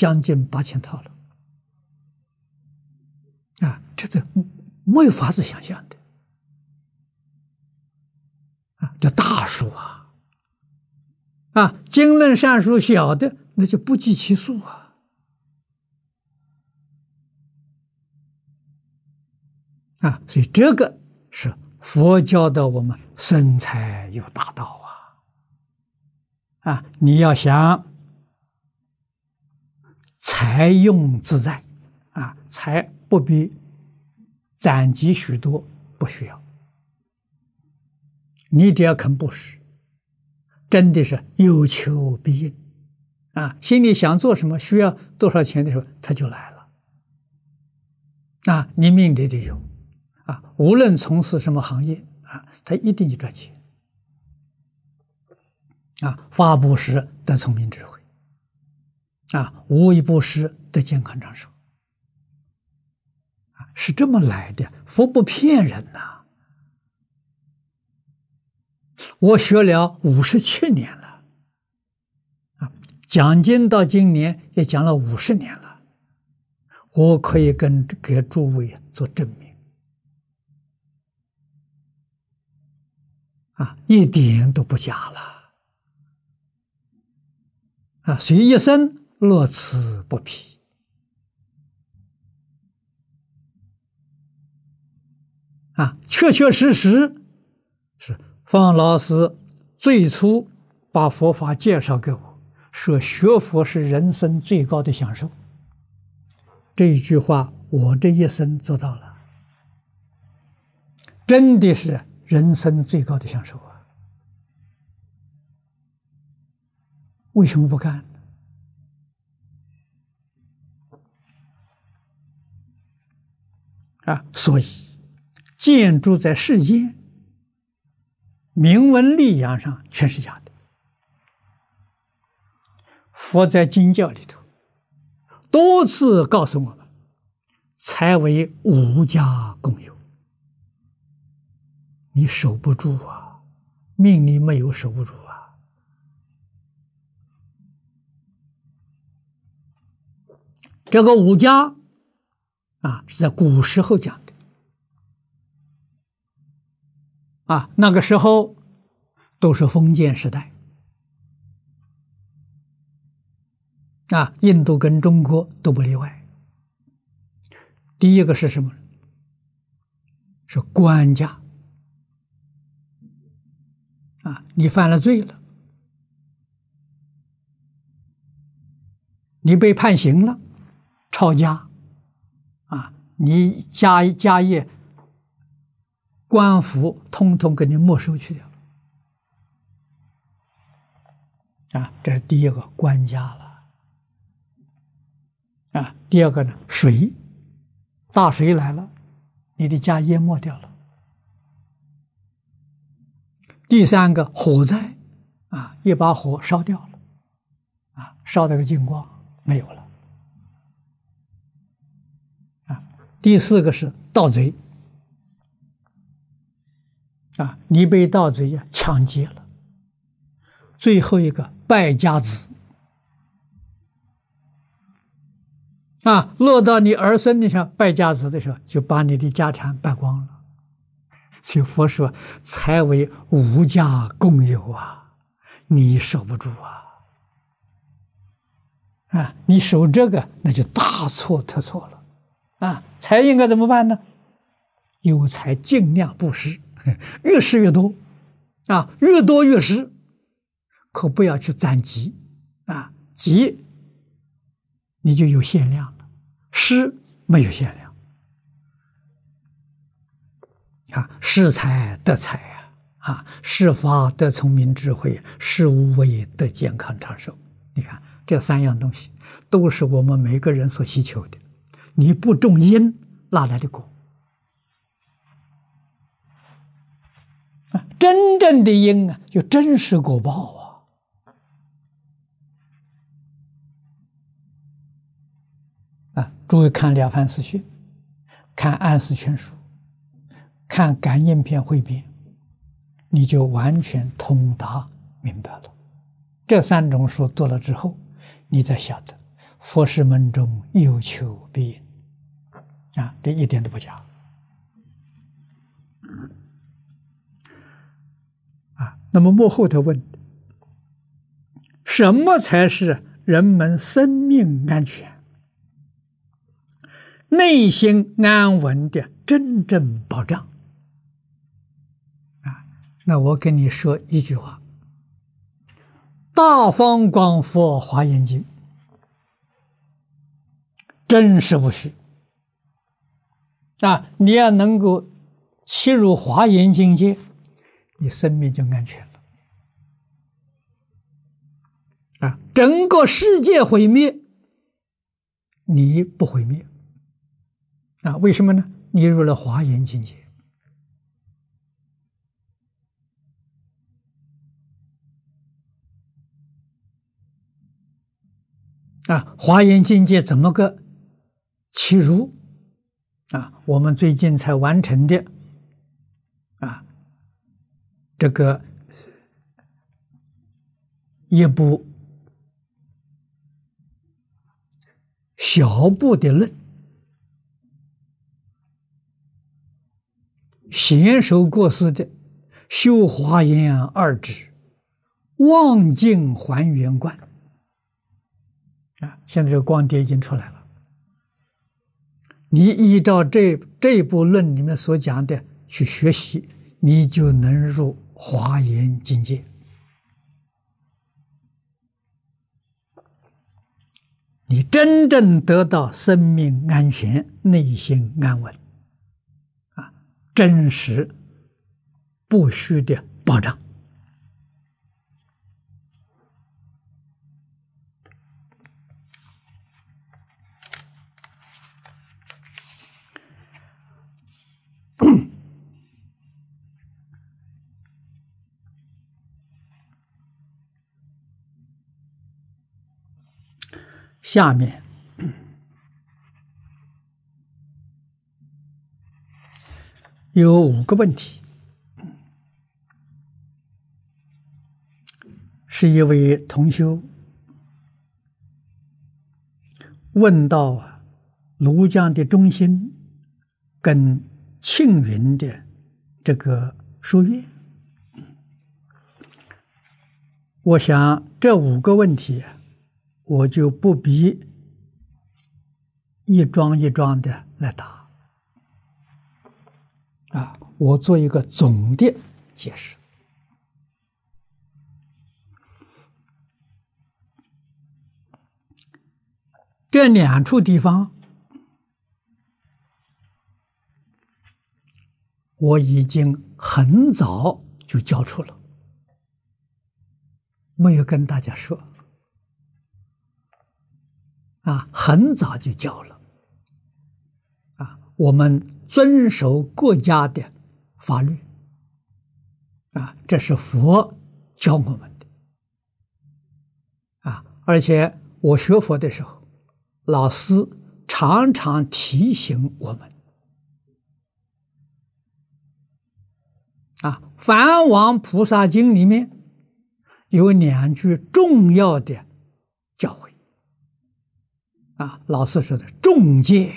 将近八千套了，啊，这是没有法子想象的，啊，这大数啊，啊，经论上书小的那就不计其数啊，啊，所以这个是佛教的我们生财有大道啊，啊，你要想。财用自在，啊，财不必攒积许多，不需要。你只要肯布施，真的是有求必应，啊，心里想做什么，需要多少钱的时候，他就来了。啊，你命里得有，啊，无论从事什么行业，啊，他一定就赚钱。啊，发布时得聪明智慧。啊，无一不施的健康长寿是这么来的，佛不骗人呐！我学了五十七年了，啊，讲经到今年也讲了五十年了，我可以跟给诸位做证明，啊，一点都不假了，啊，随一生。乐此不疲啊，确确实实是方老师最初把佛法介绍给我，说学佛是人生最高的享受。这一句话，我这一生做到了，真的是人生最高的享受啊！为什么不干？啊，所以，建筑在世间、名闻利养上全是假的。佛在经教里头多次告诉我们，财为五家共有，你守不住啊，命里没有守不住啊。这个五家。啊，是在古时候讲的，啊，那个时候都是封建时代，啊，印度跟中国都不例外。第一个是什么？是官家，啊，你犯了罪了，你被判刑了，抄家。你家家业、官府通通给你没收去掉，啊，这是第一个官家了，啊，第二个呢水，大水来了，你的家淹没掉了；第三个火灾，啊，一把火烧掉了，啊，烧了个精光，没有了。第四个是盗贼啊，你被盗贼呀抢劫了。最后一个败家子啊，落到你儿孙的上，败家子的时候，就把你的家产败光了。所以佛说，财为无家共有啊，你守不住啊，啊，你守这个那就大错特错了。啊，财应该怎么办呢？有财尽量布施，越施越多，啊，越多越施，可不要去攒急，啊，急你就有限量了，施没有限量。啊，施财得财呀，啊，施法得聪明智慧，施无为得健康长寿。你看，这三样东西都是我们每个人所需求的。你不种因，哪来的果？啊，真正的因啊，就真实果报啊！啊，注意看了《凡四训》，看《安世全书》，看《感应篇汇编》，你就完全通达明白了。这三种书读了之后，你才晓得，佛事门中有求必应。啊，这一点都不假。啊，那么幕后他问：什么才是人们生命安全、内心安稳的真正保障？啊，那我跟你说一句话，《大方广佛华严经》真实不虚。啊！你要能够切入华严境界，你生命就安全了。啊，整个世界毁灭，你不毁灭。啊，为什么呢？你入了华严境界。啊，华严境界怎么个切入？啊，我们最近才完成的啊，这个一部小部的论，贤熟过世的修华严二指望镜还原观啊，现在这个光碟已经出来了。你依照这这部论里面所讲的去学习，你就能入华严境界。你真正得到生命安全、内心安稳，啊，真实不虚的保障。下面有五个问题，是一位同修问到啊，庐江的中心跟庆云的这个书院，我想这五个问题。我就不必一桩一桩的来打啊！我做一个总的解释。这两处地方，我已经很早就交出了，没有跟大家说。很早就教了啊！我们遵守国家的法律啊，这是佛教我们的啊。而且我学佛的时候，老师常常提醒我们啊，《梵王菩萨经》里面有两句重要的教诲。啊，老师说的重戒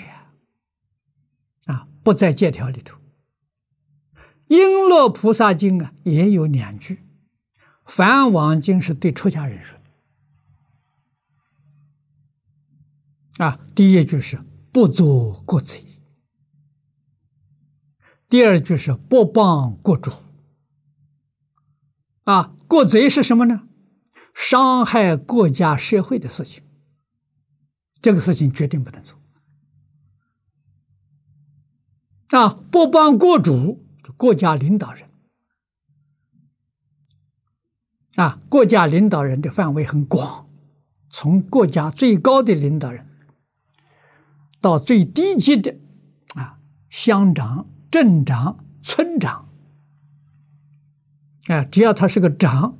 啊，不在借条里头，《璎珞菩萨经》啊也有两句，《梵王经》是对出家人说的啊。第一句是不作国贼，第二句是不帮国主。啊，国贼是什么呢？伤害国家社会的事情。这个事情绝对不能做啊！不帮国主，国家领导人啊，国家领导人的范围很广，从国家最高的领导人到最低级的啊，乡长、镇长、村长，啊，只要他是个长。